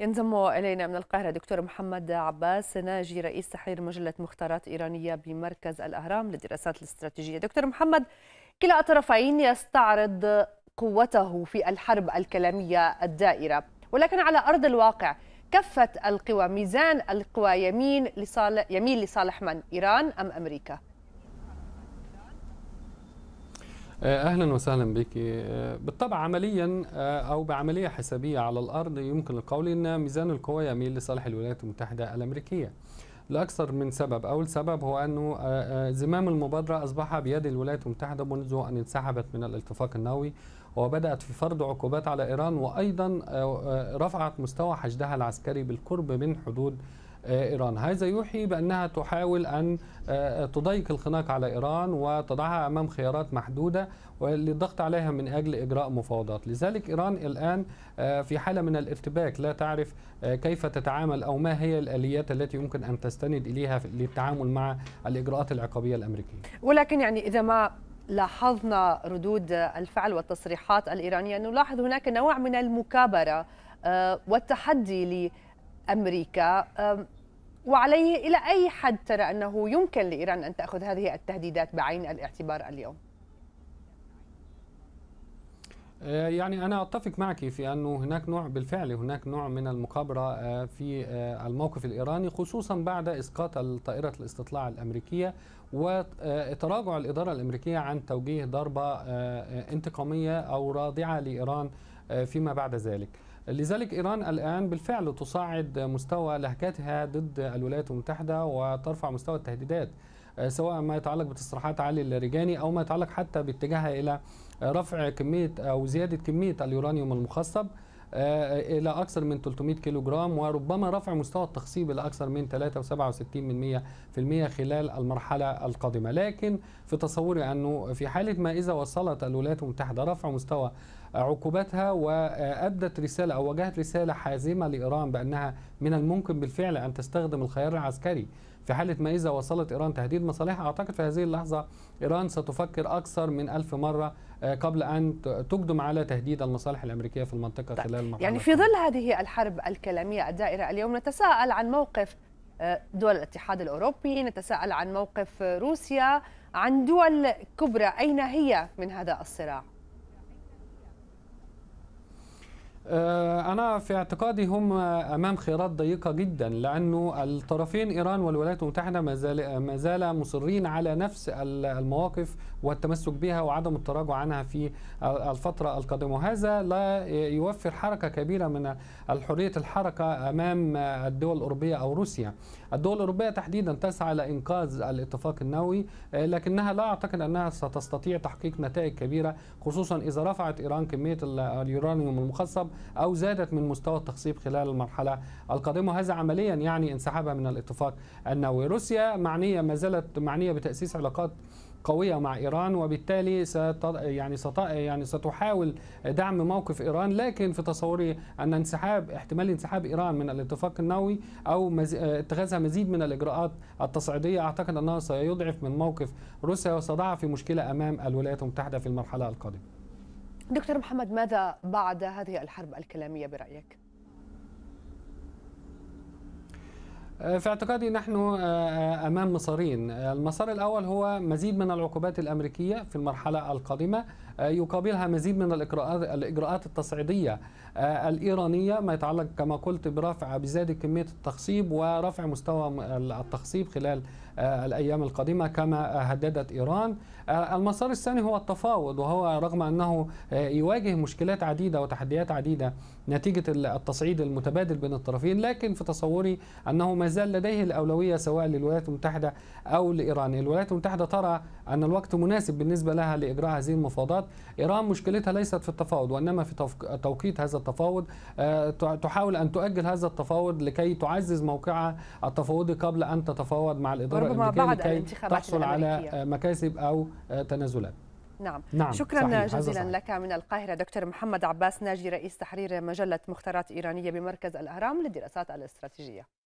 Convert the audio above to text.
ينضم الينا من القاهره دكتور محمد عباس ناجي رئيس تحرير مجله مختارات ايرانيه بمركز الاهرام للدراسات الاستراتيجيه دكتور محمد كلا الطرفين يستعرض قوته في الحرب الكلاميه الدائره ولكن على ارض الواقع كفه القوى ميزان القوى يمين لصالح يميل لصالح من ايران ام امريكا آه، اهلا وسهلا بك آه، بالطبع عمليا آه، او بعمليه حسابيه على الارض يمكن القول ان ميزان القوى يميل لصالح الولايات المتحده الامريكيه لاكثر من سبب اول سبب هو انه زمام المبادره اصبح بيد الولايات المتحده منذ ان انسحبت من الاتفاق النووي وبدات في فرض عقوبات على ايران وايضا رفعت مستوى حشدها العسكري بالقرب من حدود آه، إيران هذا يوحي بأنها تحاول أن آه، آه، تضيق الخناق على إيران وتضعها أمام خيارات محدودة للضغط عليها من أجل إجراء مفاوضات لذلك إيران الآن في حالة من الارتباك لا تعرف كيف تتعامل أو ما هي الآليات التي يمكن أن تستند إليها للتعامل مع الإجراءات العقابية الأمريكية ولكن يعني إذا ما لاحظنا ردود الفعل والتصريحات الإيرانية نلاحظ هناك نوع من المكابرة والتحدي أمريكا وعليه إلى أي حد ترى أنه يمكن لإيران أن تأخذ هذه التهديدات بعين الاعتبار اليوم؟ آه، يعني أنا أتفق معك في أنه هناك نوع بالفعل هناك نوع من المقابرة آه، في آه، الموقف الإيراني خصوصا بعد إسقاط طائرة الاستطلاع الأمريكية وتراجع الإدارة الأمريكية عن توجيه ضربة انتقامية أو رادعة لإيران فيما بعد ذلك. لذلك إيران الآن بالفعل تصاعد مستوى لهجتها ضد الولايات المتحدة وترفع مستوى التهديدات آه، سواء ما يتعلق بتصريحات علي الرجاني أو ما يتعلق حتى باتجاهها إلى رفع كمية أو زيادة كمية اليورانيوم المخصب آه، آه، الى اكثر من 300 كيلو جرام وربما رفع مستوى التخصيب الى اكثر من 3.67% خلال المرحله القادمه لكن في تصوري انه في حاله ما اذا وصلت الولايات المتحده رفع مستوى عقوباتها وادت رساله او وجهت رساله حازمه لايران بانها من الممكن بالفعل أن تستخدم الخيار العسكري في حالة ما إذا وصلت إيران تهديد مصالحها أعتقد في هذه اللحظة إيران ستفكر أكثر من ألف مرة آه، قبل أن تقدم على تهديد المصالح الأمريكية في المنطقة طيب. خلال يعني في ظل هذه الحرب الكلامية الدائرة اليوم نتساءل عن موقف آه، دول الاتحاد الأوروبي نتساءل عن موقف روسيا عن دول كبرى أين هي من هذا الصراع؟ آه، أنا في اعتقادي هم أمام خيارات ضيقة جدا لأنه الطرفين إيران والولايات المتحدة ما زال مصرين على نفس المواقف والتمسك بها وعدم التراجع عنها في الفترة القادمة وهذا لا يوفر حركة كبيرة من حرية الحركة أمام الدول الأوروبية أو روسيا الدول الأوروبية تحديدا تسعى لإنقاذ الاتفاق النووي آه، لكنها لا أعتقد أنها ستستطيع تحقيق نتائج كبيرة خصوصا إذا رفعت إيران كمية اليورانيوم المخصب أو زادت من مستوى التخصيب خلال المرحلة القادمة وهذا عمليا يعني انسحابها من الاتفاق النووي روسيا معنية ما زالت معنية بتأسيس علاقات قوية مع إيران وبالتالي ست يعني ست يعني ستحاول دعم موقف إيران لكن في تصوري أن انسحاب احتمال انسحاب إيران من الاتفاق النووي أو اتخاذها مزيد من الإجراءات التصعيدية أعتقد أنها سيضعف من موقف روسيا وسيضعها في مشكلة أمام الولايات المتحدة في المرحلة القادمة دكتور محمد ماذا بعد هذه الحرب الكلامية برأيك؟ آه، في اعتقادي نحن آه، آه، امام مسارين، المسار الاول هو مزيد من العقوبات الامريكيه في المرحله القادمه يقابلها مزيد من الاجراءات الاجراءات التصعيديه الايرانيه ما يتعلق كما قلت برفع بزياده كميه التخصيب ورفع مستوى التخصيب خلال آه، الأيام القادمة كما هددت إيران آه، المسار الثاني هو التفاوض وهو رغم أنه آه، يواجه مشكلات عديدة وتحديات عديدة نتيجة التصعيد المتبادل بين الطرفين لكن في تصوري أنه ما زال لديه الأولوية سواء للولايات المتحدة أو لإيران الولايات المتحدة ترى أن الوقت مناسب بالنسبة لها لإجراء هذه المفاوضات إيران مشكلتها ليست في التفاوض وإنما في توقيت هذا التفاوض تحاول أن تؤجل هذا التفاوض لكي تعزز موقعها التفاوضي قبل أن تتفاوض مع الإدارة ربما بعد الانتخابات تحصل الأمريكية. على مكاسب أو تنازلات نعم. نعم شكرا صحيح. جزيلا لك من القاهرة دكتور محمد عباس ناجي رئيس تحرير مجلة مختارات إيرانية بمركز الأهرام للدراسات الاستراتيجية